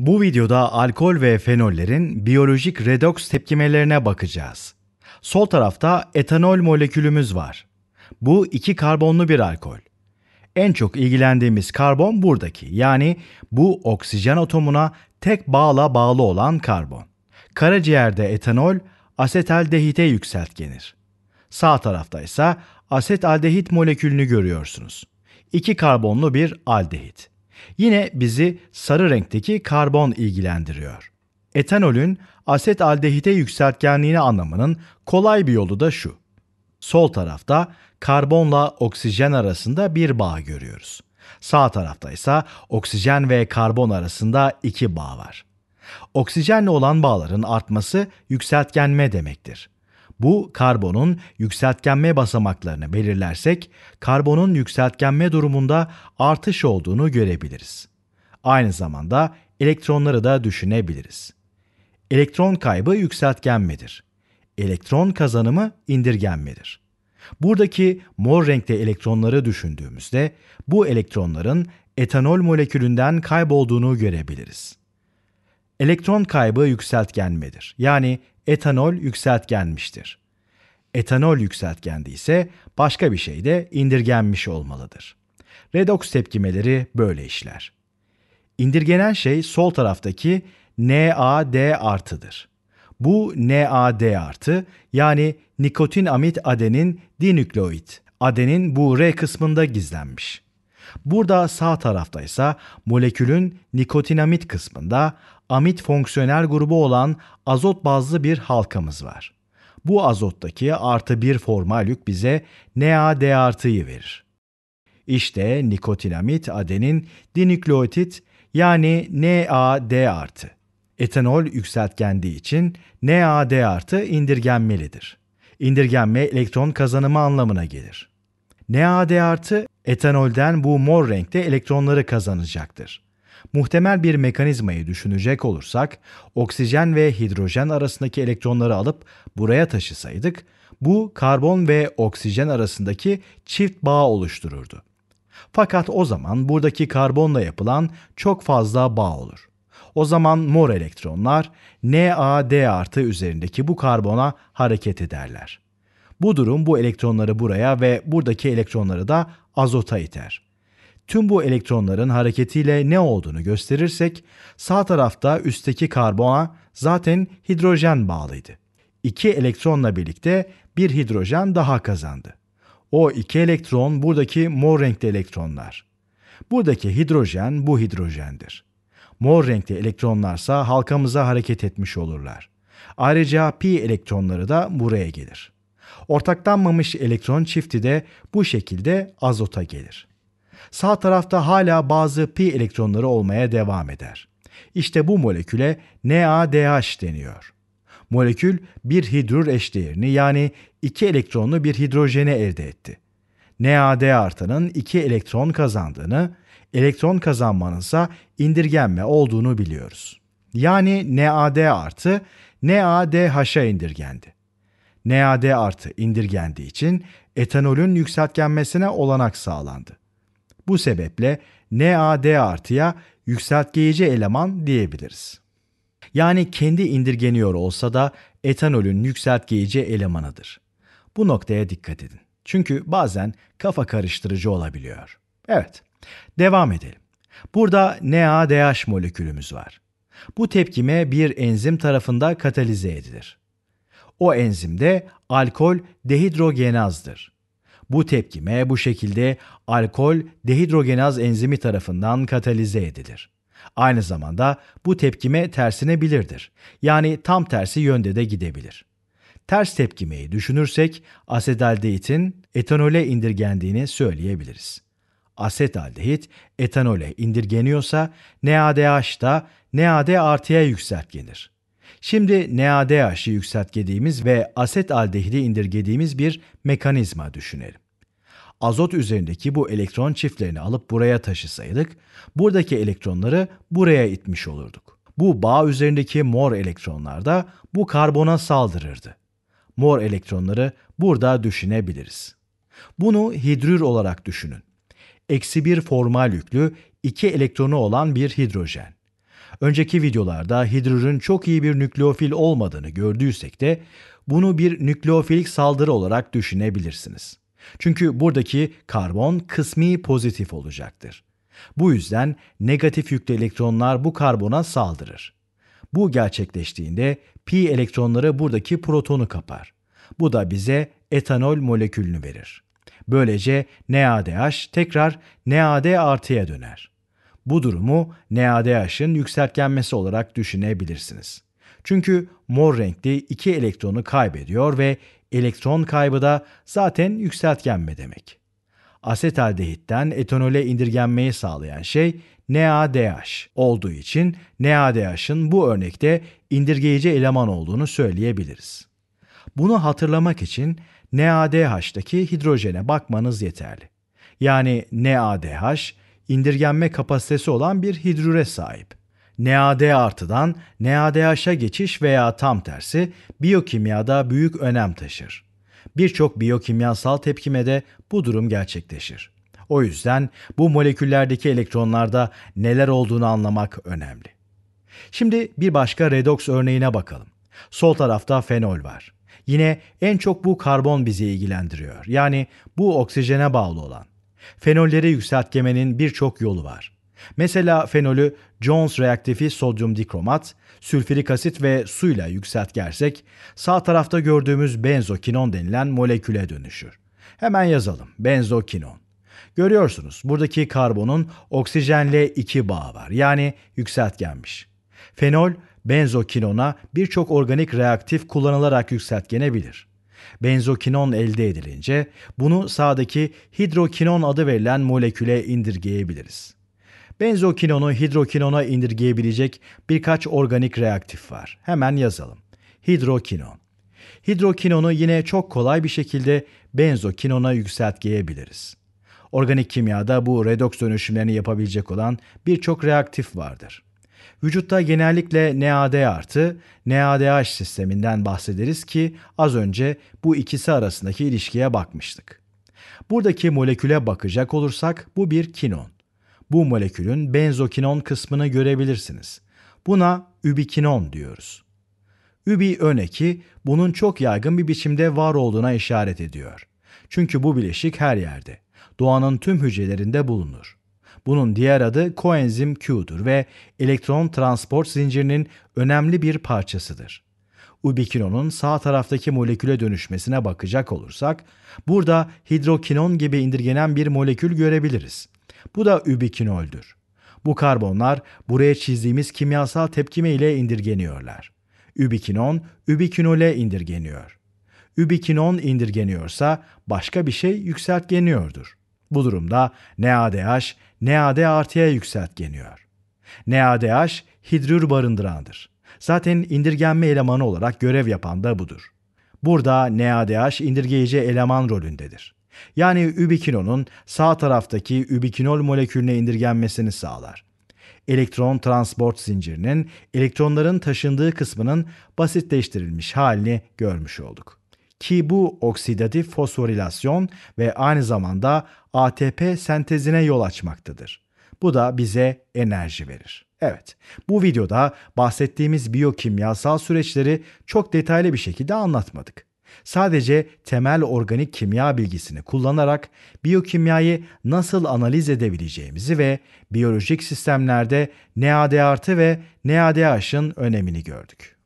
Bu videoda alkol ve fenollerin biyolojik redoks tepkimelerine bakacağız. Sol tarafta etanol molekülümüz var. Bu iki karbonlu bir alkol. En çok ilgilendiğimiz karbon buradaki yani bu oksijen atomuna tek bağla bağlı olan karbon. Karaciğerde etanol asetaldehite yükseltgenir. Sağ tarafta ise asetaldehit molekülünü görüyorsunuz. İki karbonlu bir aldehit. Yine bizi sarı renkteki karbon ilgilendiriyor. Etanolün aset aldehite yükseltgenliğini anlamanın kolay bir yolu da şu. Sol tarafta karbonla oksijen arasında bir bağ görüyoruz. Sağ tarafta ise oksijen ve karbon arasında iki bağ var. Oksijenle olan bağların artması yükseltgenme demektir. Bu karbonun yükseltgenme basamaklarını belirlersek karbonun yükseltgenme durumunda artış olduğunu görebiliriz. Aynı zamanda elektronları da düşünebiliriz. Elektron kaybı yükseltgenmedir. Elektron kazanımı indirgenmedir. Buradaki mor renkte elektronları düşündüğümüzde bu elektronların etanol molekülünden kaybolduğunu görebiliriz. Elektron kaybı yükseltgenmedir. Yani etanol yükseltgenmiştir. Etanol yükseltgendi ise başka bir şey de indirgenmiş olmalıdır. Redoks tepkimeleri böyle işler. İndirgenen şey sol taraftaki NAD artıdır. Bu NAD artı yani nikotinamit adenin dinükleoid, adenin bu R kısmında gizlenmiş. Burada sağ tarafta ise molekülün nikotinamit kısmında amit fonksiyonel grubu olan azot bazlı bir halkamız var. Bu azottaki artı bir formal yük bize NAD artıyı verir. İşte nikotinamit adenin dinükleotit yani NAD artı. Etanol yükseltgendiği için NAD artı indirgenmelidir. İndirgenme elektron kazanımı anlamına gelir. NAD artı etanolden bu mor renkte elektronları kazanacaktır. Muhtemel bir mekanizmayı düşünecek olursak, oksijen ve hidrojen arasındaki elektronları alıp buraya taşısaydık, bu karbon ve oksijen arasındaki çift bağ oluştururdu. Fakat o zaman buradaki karbonla yapılan çok fazla bağ olur. O zaman mor elektronlar NAD artı üzerindeki bu karbona hareket ederler. Bu durum bu elektronları buraya ve buradaki elektronları da azota iter. Tüm bu elektronların hareketiyle ne olduğunu gösterirsek sağ tarafta üstteki karbona zaten hidrojen bağlıydı. İki elektronla birlikte bir hidrojen daha kazandı. O iki elektron buradaki mor renkli elektronlar. Buradaki hidrojen bu hidrojendir. Mor renkli elektronlarsa halkamıza hareket etmiş olurlar. Ayrıca pi elektronları da buraya gelir. Ortaklanmamış elektron çifti de bu şekilde azota gelir sağ tarafta hala bazı pi elektronları olmaya devam eder. İşte bu moleküle NADH deniyor. Molekül bir hidrür eşdeğerini yani iki elektronlu bir hidrojeni elde etti. NAD artanın iki elektron kazandığını, elektron kazanmanın ise indirgenme olduğunu biliyoruz. Yani NAD artı NADH'a indirgendi. NAD artı indirgendiği için etanolün yükseltgenmesine olanak sağlandı. Bu sebeple NAD artıya yükseltgeyici eleman diyebiliriz. Yani kendi indirgeniyor olsa da etanolün yükseltgeyici elemanıdır. Bu noktaya dikkat edin. Çünkü bazen kafa karıştırıcı olabiliyor. Evet, devam edelim. Burada NADH molekülümüz var. Bu tepkime bir enzim tarafında katalize edilir. O enzimde alkol dehidrogenazdır. Bu tepkime bu şekilde alkol dehidrogenaz enzimi tarafından katalize edilir. Aynı zamanda bu tepkime tersine bilirdir, Yani tam tersi yönde de gidebilir. Ters tepkimeyi düşünürsek asetaldehitin etanole indirgendiğini söyleyebiliriz. Asetaldehit etanole indirgeniyorsa NADH da NAD artıya yükseltgenir. Şimdi NADH'ı yükseltgediğimiz ve aset aldehidi indirgediğimiz bir mekanizma düşünelim. Azot üzerindeki bu elektron çiftlerini alıp buraya taşısaydık, buradaki elektronları buraya itmiş olurduk. Bu bağ üzerindeki mor elektronlar da bu karbona saldırırdı. Mor elektronları burada düşünebiliriz. Bunu hidrür olarak düşünün. Eksi bir formal yüklü iki elektronu olan bir hidrojen. Önceki videolarda hidrürün çok iyi bir nükleofil olmadığını gördüysek de bunu bir nükleofilik saldırı olarak düşünebilirsiniz. Çünkü buradaki karbon kısmi pozitif olacaktır. Bu yüzden negatif yüklü elektronlar bu karbona saldırır. Bu gerçekleştiğinde pi elektronları buradaki protonu kapar. Bu da bize etanol molekülünü verir. Böylece NADH tekrar NAD artıya döner. Bu durumu NADH'ın yükseltgenmesi olarak düşünebilirsiniz. Çünkü mor renkli iki elektronu kaybediyor ve elektron kaybı da zaten yükseltgenme demek. Asetaldehitten etanole indirgenmeyi sağlayan şey NADH olduğu için NADH'ın bu örnekte indirgeyici eleman olduğunu söyleyebiliriz. Bunu hatırlamak için NADH'daki hidrojene bakmanız yeterli. Yani NADH indirgenme kapasitesi olan bir hidrüre sahip. NAD artıdan NADH'a geçiş veya tam tersi biyokimyada büyük önem taşır. Birçok biyokimyasal tepkimede bu durum gerçekleşir. O yüzden bu moleküllerdeki elektronlarda neler olduğunu anlamak önemli. Şimdi bir başka redoks örneğine bakalım. Sol tarafta fenol var. Yine en çok bu karbon bizi ilgilendiriyor. Yani bu oksijene bağlı olan. Fenolleri yükseltgemenin birçok yolu var. Mesela fenolü Jones reaktifi sodyum dikromat, sülfürik asit ve suyla yükseltgersek sağ tarafta gördüğümüz benzokinon denilen moleküle dönüşür. Hemen yazalım. Benzokinon. Görüyorsunuz buradaki karbonun oksijenle iki bağı var. Yani yükseltgenmiş. Fenol benzokinona birçok organik reaktif kullanılarak yükseltgenebilir. Benzokinon elde edilince bunu sağdaki hidrokinon adı verilen moleküle indirgeyebiliriz. Benzokinonu hidrokinona indirgeyebilecek birkaç organik reaktif var. Hemen yazalım. Hidrokinon. Hidrokinonu yine çok kolay bir şekilde benzokinona yükseltgeyebiliriz. Organik kimyada bu redoks dönüşümlerini yapabilecek olan birçok reaktif vardır. Vücutta genellikle NAD artı NADH sisteminden bahsederiz ki az önce bu ikisi arasındaki ilişkiye bakmıştık. Buradaki moleküle bakacak olursak bu bir kinon. Bu molekülün benzokinon kısmını görebilirsiniz. Buna übikinon diyoruz. Übi öneki bunun çok yaygın bir biçimde var olduğuna işaret ediyor. Çünkü bu bileşik her yerde. Doğanın tüm hücrelerinde bulunur. Bunun diğer adı koenzim Q'dur ve elektron transport zincirinin önemli bir parçasıdır. Ubikinonun sağ taraftaki moleküle dönüşmesine bakacak olursak, burada hidrokinon gibi indirgenen bir molekül görebiliriz. Bu da übikinoldür. Bu karbonlar buraya çizdiğimiz kimyasal tepkime ile indirgeniyorlar. Übikinon, übikinole indirgeniyor. Übikinon indirgeniyorsa başka bir şey yükseltgeniyordur. Bu durumda NADH, NAD artıya yükseltgeniyor. NADH hidrür barındırandır. Zaten indirgenme elemanı olarak görev yapan da budur. Burada NADH indirgeyici eleman rolündedir. Yani übikinonun sağ taraftaki übikinol molekülüne indirgenmesini sağlar. Elektron transport zincirinin elektronların taşındığı kısmının basitleştirilmiş halini görmüş olduk ki bu oksidatif fosforilasyon ve aynı zamanda ATP sentezine yol açmaktadır. Bu da bize enerji verir. Evet, bu videoda bahsettiğimiz biyokimyasal süreçleri çok detaylı bir şekilde anlatmadık. Sadece temel organik kimya bilgisini kullanarak biyokimyayı nasıl analiz edebileceğimizi ve biyolojik sistemlerde NAD artı ve NADH'ın önemini gördük.